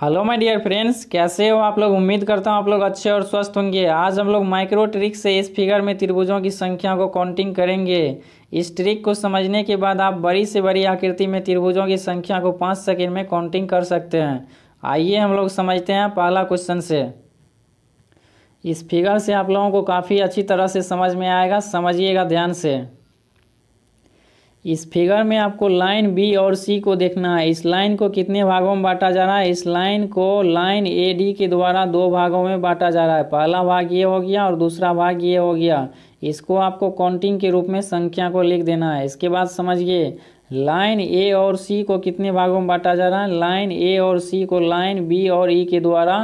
hello my dear friends कैसे हो आप लोग उम्मीद करता हूँ आप लोग अच्छे और स्वस्थ होंगे आज हम लोग माइक्रो ट्रिक से इस फिगर में त्रिभुजों की संख्या को काउंटिंग करेंगे इस ट्रिक को समझने के बाद आप बड़ी से बड़ी आकृति में त्रिभुजों की संख्या को पाँच सेकेंड में काउंटिंग कर सकते हैं आइए हम लोग समझते हैं पहला क्वेश्चन से इस फिगर से आप लोगों को काफ़ी अच्छी तरह से समझ में आएगा समझिएगा ध्यान से इस फिगर में आपको लाइन बी और सी को देखना है इस लाइन को कितने भागों में बांटा जा रहा है इस लाइन को लाइन ए डी के द्वारा दो भागों में बांटा जा रहा है पहला भाग ये हो गया और दूसरा भाग ये हो गया इसको आपको काउंटिंग के रूप में संख्या को लिख देना है इसके बाद समझिए लाइन ए और सी को कितने भागों में बांटा जा रहा है लाइन ए और सी को लाइन बी और ई e के द्वारा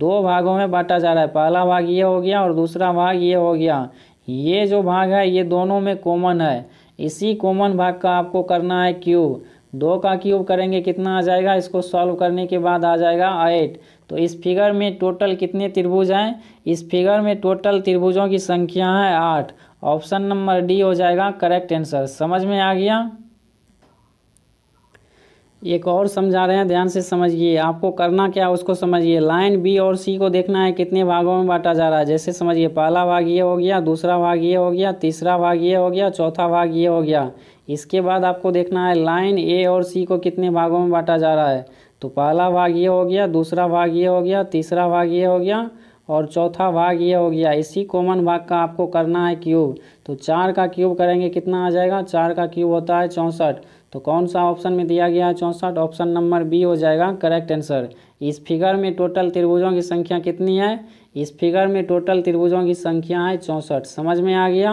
दो भागों में बांटा जा रहा है पहला भाग ये हो गया और दूसरा भाग ये हो गया ये जो भाग है ये दोनों में कॉमन है इसी कॉमन भाग का आपको करना है क्यूब दो का क्यूब करेंगे कितना आ जाएगा इसको सॉल्व करने के बाद आ जाएगा एट तो इस फिगर में टोटल कितने त्रिभुज हैं इस फिगर में टोटल त्रिभुजों की संख्या है आठ ऑप्शन नंबर डी हो जाएगा करेक्ट आंसर समझ में आ गया एक और समझा रहे हैं ध्यान से समझिए आपको करना क्या उसको समझिए लाइन बी और सी को देखना है कितने भागों में बांटा जा रहा है जैसे समझिए पहला भाग ये हो गया दूसरा भाग ये हो गया तीसरा भाग ये हो गया चौथा भाग ये हो गया इसके बाद आपको देखना है लाइन ए और सी को कितने भागों में बांटा जा रहा है तो पहला भाग ये हो गया दूसरा भाग ये हो गया तीसरा भाग ये हो गया और चौथा भाग ये हो गया इसी कॉमन भाग का आपको करना है क्यूब तो चार का क्यूब करेंगे कितना आ जाएगा चार का क्यूब होता है चौंसठ तो कौन सा ऑप्शन में दिया गया है चौंसठ ऑप्शन नंबर बी हो जाएगा करेक्ट आंसर इस फिगर में टोटल त्रिभुजों की संख्या कितनी है इस फिगर में टोटल त्रिभुजों की संख्या है चौंसठ समझ में आ गया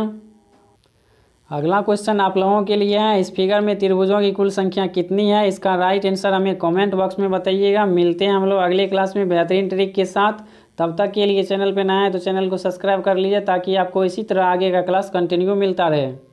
अगला क्वेश्चन आप लोगों के लिए है इस फिगर में त्रिभुजों की कुल संख्या कितनी है इसका राइट आंसर हमें कमेंट बॉक्स में बताइएगा मिलते हैं हम लोग अगले क्लास में बेहतरीन ट्रिक के साथ तब तक के लिए चैनल पर नया है तो चैनल को सब्सक्राइब कर लीजिए ताकि आपको इसी तरह आगे का क्लास कंटिन्यू मिलता रहे